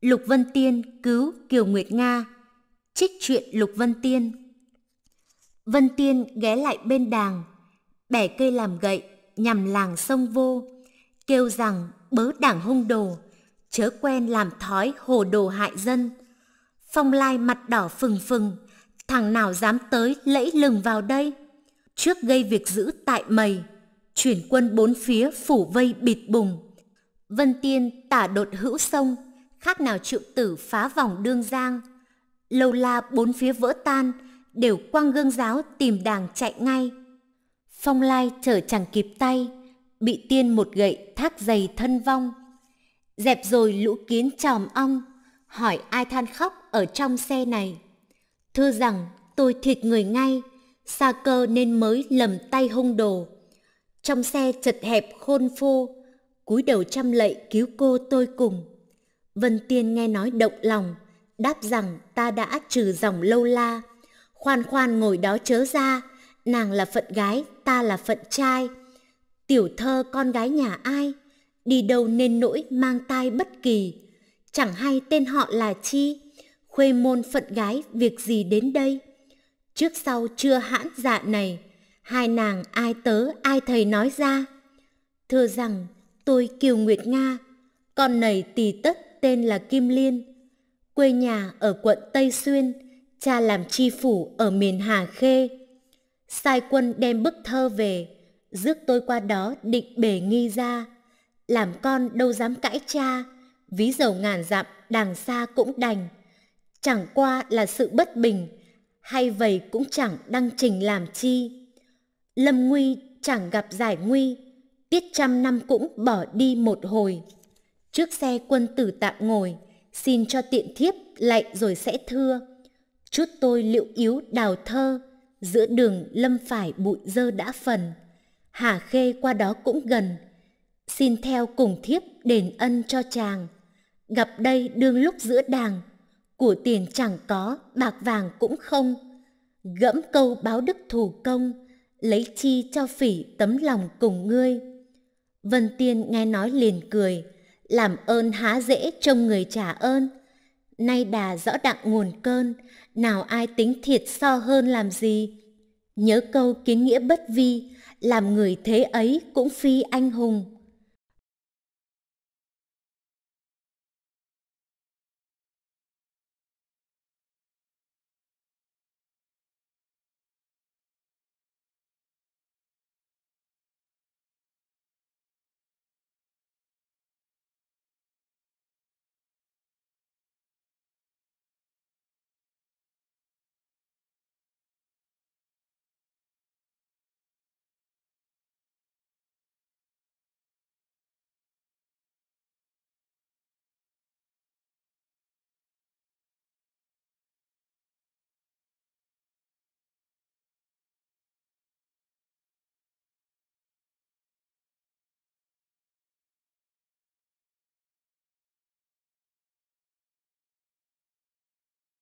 Lục Vân Tiên cứu Kiều Nguyệt Nga Trích truyện Lục Vân Tiên Vân Tiên ghé lại bên đàng Bẻ cây làm gậy nhằm làng sông vô Kêu rằng bớ đảng hung đồ Chớ quen làm thói hồ đồ hại dân Phong lai mặt đỏ phừng phừng Thằng nào dám tới lẫy lừng vào đây Trước gây việc giữ tại mầy Chuyển quân bốn phía phủ vây bịt bùng Vân Tiên tả đột hữu sông khác nào triệu tử phá vòng đương giang. Lâu la bốn phía vỡ tan, đều quăng gương giáo tìm đàng chạy ngay. Phong lai trở chẳng kịp tay, bị tiên một gậy thác dày thân vong. Dẹp rồi lũ kiến tròm ong, hỏi ai than khóc ở trong xe này. Thưa rằng tôi thịt người ngay, xa cơ nên mới lầm tay hung đồ. Trong xe chật hẹp khôn phô, cúi đầu chăm lạy cứu cô tôi cùng. Vân Tiên nghe nói động lòng, đáp rằng ta đã trừ dòng lâu la. Khoan khoan ngồi đó chớ ra, nàng là phận gái, ta là phận trai. Tiểu thơ con gái nhà ai, đi đâu nên nỗi mang tai bất kỳ. Chẳng hay tên họ là chi, khuê môn phận gái việc gì đến đây. Trước sau chưa hãn dạ này, hai nàng ai tớ ai thầy nói ra. Thưa rằng tôi Kiều Nguyệt Nga, con này tì tất tên là Kim Liên. Quê nhà ở quận Tây Xuyên, cha làm tri phủ ở miền Hà Khê. Sai quân đem bức thơ về, rước tôi qua đó định bể nghi ra. Làm con đâu dám cãi cha, ví dầu ngàn dặm đàng xa cũng đành. Chẳng qua là sự bất bình, hay vậy cũng chẳng đăng trình làm chi. Lâm Nguy chẳng gặp giải nguy, tiết trăm năm cũng bỏ đi một hồi. Trước xe quân tử tạm ngồi, xin cho tiện thiếp lại rồi sẽ thưa. Chút tôi liệu yếu đào thơ, giữa đường lâm phải bụi dơ đã phần. Hà khê qua đó cũng gần, xin theo cùng thiếp đền ân cho chàng. Gặp đây đương lúc giữa đàng, của tiền chẳng có, bạc vàng cũng không. Gẫm câu báo đức thủ công, lấy chi cho phỉ tấm lòng cùng ngươi. Vân Tiên nghe nói liền cười, làm ơn há dễ trông người trả ơn. Nay đà rõ đặng nguồn cơn, nào ai tính thiệt so hơn làm gì. Nhớ câu kiến nghĩa bất vi, làm người thế ấy cũng phi anh hùng.